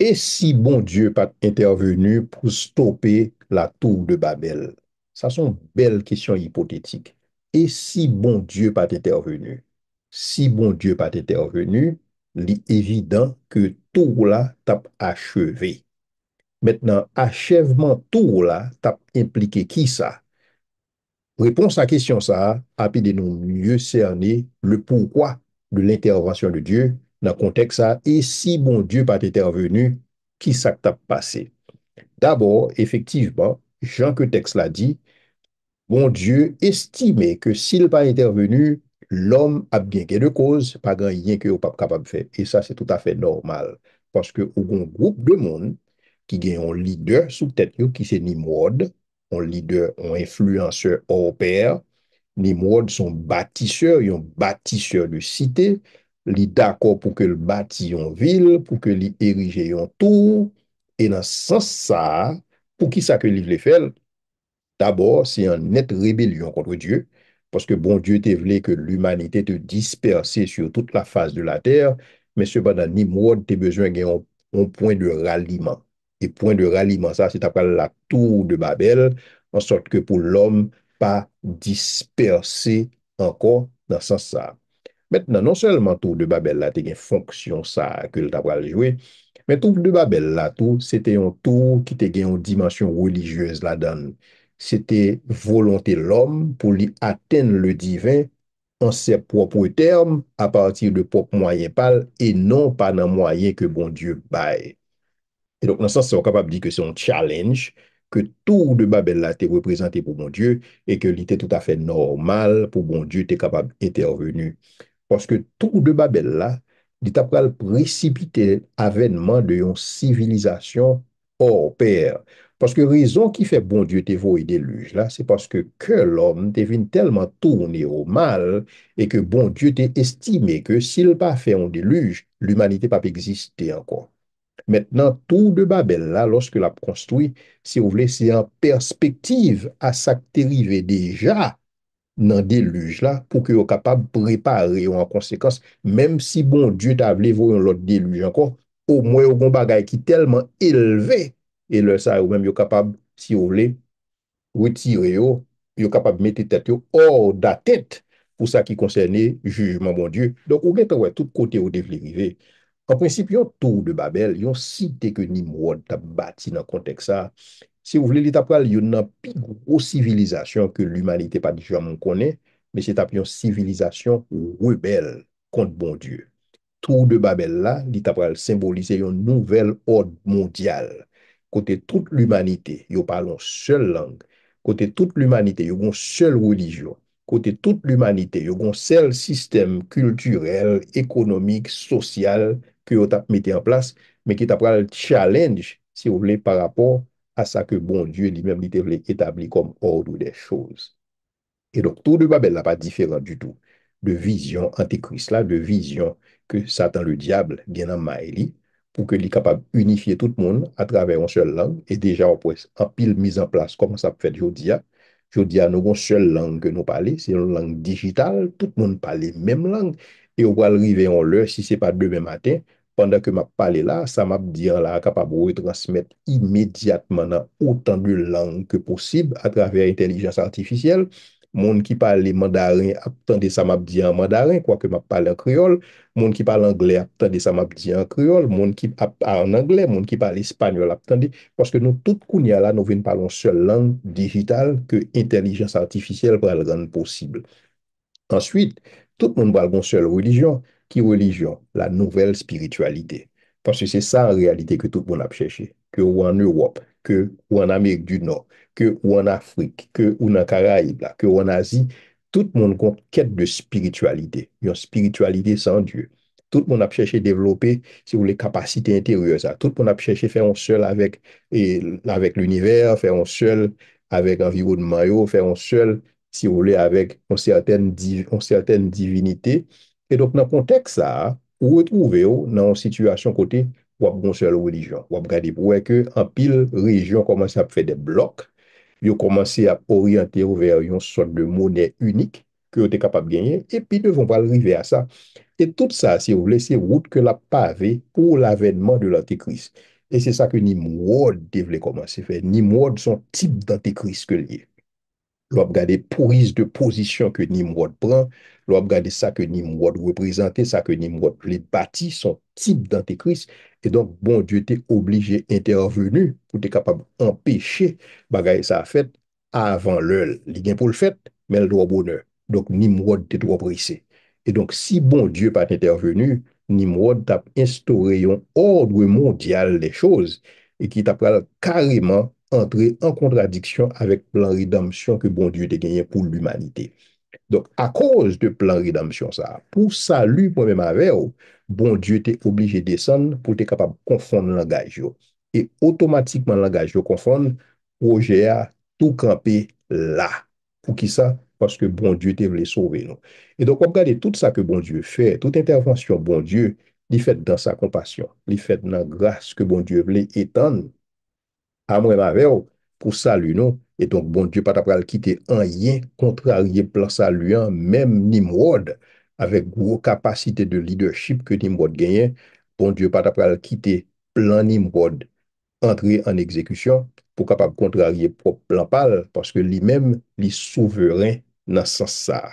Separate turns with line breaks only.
E si bon dieu pat intervenu pou stope la tour de Babel? Sa son bel kisyon hipotetik. E si bon dieu pat intervenu? Si bon dieu pat intervenu, li evidant ke tour la tap acheve. Metnen, acheveman tour la tap implike ki sa? Repons sa kisyon sa, api de nou mye serne le poukwa de l'intervention de dieu, Nan kontek sa, e si bon dieu pa t'intervenu, ki sak ta pase? Dabor, efektivman, jan ke teks la di, bon dieu estime ke sil pa t'intervenu, l'om ap gen ke de koz, pa gen yen ke yo pap kapab fe, e sa se tout afe normal. Paske ou kon group de moun, ki gen yon lider sou tete, yon ki se ni mwod, yon lider, yon influenceur ou opèr, ni mwod son batiseur, yon batiseur de site, li dakor pou ke l bati yon vil, pou ke li erije yon tou, e nan sans sa, pou ki sa ke li vle fel? Dabor, se yon net rebelyon kontre Diyo, paske bon Diyo te vle ke l humanite te disperse sur tout la faz de la ter, men se banan ni mwod te bezoen gen yon pon de raliman. E pon de raliman sa, se ta pral la tou de Babel, ansot ke pou l om pa disperse ankon nan sans sa. Mèt nan, non sèlman tour de Babel la te gen fonksyon sa kèl ta pral jwè, mèt tour de Babel la tou, se te yon tour ki te gen yon dimansyon religyöz la dan. Se te volontè l'om pou li atèn le divè an sè propre term a patir de pop mwayen pal e non pa nan mwayen ke bon dieu baye. E donk nan sè se w kapab di ke se yon challenge ke tour de Babel la te reprezentè pou bon dieu e ke li te tout a fè normal pou bon dieu te kapab etè revenu. Paske tou de Babel la, di tap pral presipite avènman de yon sivilizasyon orpèr. Paske rezon ki fè bon dieu te vou yon deluge la, se paske ke l'om te vin telman tourni ou mal, e ke bon dieu te estime ke sil pa fè yon deluge, l'umanite pa pe egziste ankon. Mètnen tou de Babel la, loske la prostoui, se ou vle se yon perspektive a sak terive deja, nan deluge la pou ke yo kapab prepare yo an konsekans, menm si bon die ta avle vou yon lote deluge ankon, ou mwen yo gom bagay ki telman elve, e lè sa yo menm yo kapab, si yo vle, wetire yo, yo kapab mette tete yo or da tete, pou sa ki konseyne jujman bon die. Donk ou gen ta wè tout kote yo devle rive, an prinsip yon tou de Babel, yon site ke nim wad ta bati nan kontek sa, Si ou vle li tap pral, yon nan pi gro sivilizasyon ke l'umanite, pa di jaman konen, me se tap yon sivilizasyon ou rebel kont bon dieu. Tou de Babel la, li tap pral, simbolize yon nouvel ord mondial. Kote tout l'umanite, yo parlon sel lang, kote tout l'umanite, yo gon sel religion, kote tout l'umanite, yo gon sel sistem kulturel, ekonomik, sosyal, ki yo tap mette en plas, me ki tap pral challenge, si ou vle, par rapport a sa ke bon die li mem li te vle etabli kom orde ou de chouz. E donk tou de babel la pa diferent du tou, de vizyon antikris la, de vizyon ke satan le diable genan ma e li, pou ke li kapab unifiye tout moun a travè yon sel lang, e deja wap wè se anpil miz an plas koman sa fèt jodia, jodia nou goun sel lang ke nou pale, se yon lang digital, tout moun pale menm lang, e wal riveyon lè, si se pa devè matin, pandan ke map pale la, sa map diyan la a kapab wou etransmet imediatman nan otan du lang ke posib atraver intelijans artificyel. Moun ki pale mandarin ap tande sa map diyan mandarin, kwa ke map pale kriol. Moun ki pale angle ap tande sa map diyan kriol. Moun ki pale angle, moun ki pale espanyol ap tande. Paske nou tout koun ya la, nou ven palon sel lang digital ke intelijans artificyel pralgan posib. Ensuite, tout moun pralgon sel religion. Ki religion? La nouvel spiritualite. Pansi se sa an realite ke tout moun ap chèche. Ke ou an Europe, ke ou an Amerik du Nord, ke ou an Afrik, ke ou nan Karaibla, ke ou an Asi, tout moun kon kèt de spiritualite. Yon spiritualite san Dieu. Tout moun ap chèche developé, se ou lè kapasite intérieuse. Tout moun ap chèche fè an sèl avèk l'univers, fè an sèl avèk an vivo de Mayo, fè an sèl, se ou lè avèk an sèlten divinite. Et donc, nan kontekst sa, ou e touve yo nan sitwasyon kote wap gonsel ou religyon, wap gadi pou wè ke an pil rejyon komanse ap fè de blok, yo komanse ap oryante ou vè yon son de mounè unik ke ou te kapab genye, epi devon pal rive a sa. Et tout sa, si ou vle, se wout ke la pave pou l'avènman de l'antikris. Et se sa ke ni mwod devle komanse fè, ni mwod son tip d'antikris ke liye. Lo ap gade poris de posisyon ke Nimrod pran, lo ap gade sa ke Nimrod reprezenten, sa ke Nimrod le bati, son tip dante kris, e donk bon die te oblije intervenu, pou te kapab empeshe bagaye sa fèt, avan l'ol, li gen pou l'fèt, men l'dro boner. Donk Nimrod te dro prise. E donk si bon die pat intervenu, Nimrod tap instoreyon ordwe mondyal de chouz, e ki tap pral karimman entre en kontradiksyon avèk plan ridamsyon ke bon Diyo te genyen pou l'umanite. Donk, a koz de plan ridamsyon bon bon bon sa, pou salu pou mèm avè ou, bon Diyo te oblije desen pou te kapab konfon langaj yo. E otomatikman langaj yo konfon, ou je a tou krampè la. Ou ki sa, paske bon Diyo te vle sove nou. E donk, ou gade tout sa ke bon Diyo fè, tout intervensyon bon Diyo, li fèd dan sa kompasyon, li fèd nan gras ke bon Diyo vle etanm, Hamre ma ver pou salu nou etonk bon dieu patapral kite an yen kontrariye plan saluyan menm Nimrod avek gwo kapasite de lidechip ke Nimrod genyen. Bon dieu patapral kite plan Nimrod antre an ekzekusyon pou kapap kontrariye prop plan pal paske li menm li souveren nan san sa.